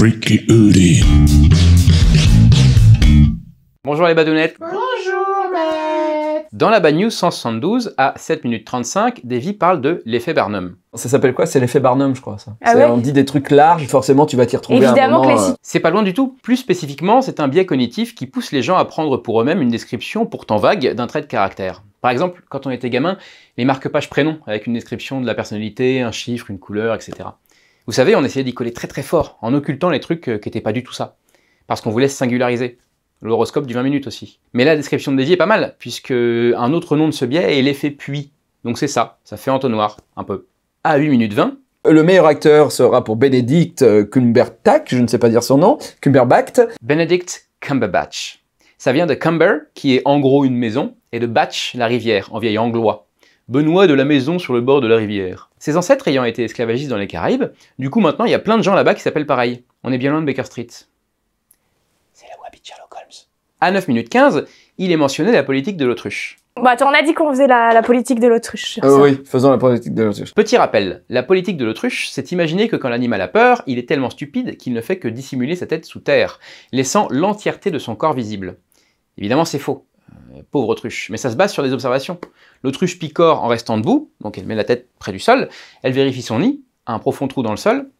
Freaky Bonjour les badounettes. Bonjour Dans la bad news 172 à 7 minutes 35, Davy parle de l'effet Barnum. Ça s'appelle quoi C'est l'effet Barnum, je crois. Ça. Ah on dit des trucs larges, forcément tu vas t'y retrouver. Évidemment moment. Euh, c'est pas loin du tout. Plus spécifiquement, c'est un biais cognitif qui pousse les gens à prendre pour eux-mêmes une description pourtant vague d'un trait de caractère. Par exemple, quand on était gamin, les marque-pages prénoms avec une description de la personnalité, un chiffre, une couleur, etc. Vous savez, on essayait d'y coller très très fort, en occultant les trucs euh, qui n'étaient pas du tout ça. Parce qu'on voulait se singulariser. L'horoscope du 20 minutes aussi. Mais la description de Daisy est pas mal, puisque un autre nom de ce biais est l'effet puits. Donc c'est ça, ça fait entonnoir, un peu. À 8 minutes 20, le meilleur acteur sera pour Benedict euh, Cumberbatch, je ne sais pas dire son nom, Cumberbatch. Benedict Cumberbatch. Ça vient de Cumber, qui est en gros une maison, et de Batch, la rivière, en vieil anglois. Benoît de la maison sur le bord de la rivière. Ses ancêtres ayant été esclavagistes dans les Caraïbes, du coup maintenant il y a plein de gens là-bas qui s'appellent pareil. On est bien loin de Baker Street. C'est là où habite Sherlock Holmes. À 9 minutes 15, il est mentionné la politique de l'autruche. Bon bah, attends, on a dit qu'on faisait la, politique de l'autruche. Ah oui, faisons la politique de l'autruche. Petit rappel, la politique de l'autruche, c'est imaginer que quand l'animal a peur, il est tellement stupide qu'il ne fait que dissimuler sa tête sous terre, laissant l'entièreté de son corps visible. Évidemment c'est faux. Euh, pauvre autruche, mais ça se base sur des observations. L'autruche picore en restant debout, donc elle met la tête près du sol, elle vérifie son nid, un profond trou dans le sol,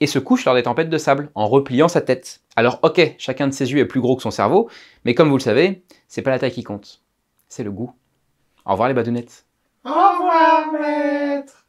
et se couche lors des tempêtes de sable, en repliant sa tête. Alors ok, chacun de ses yeux est plus gros que son cerveau, mais comme vous le savez, c'est pas la taille qui compte, c'est le goût. Au revoir les badounettes. Au revoir maître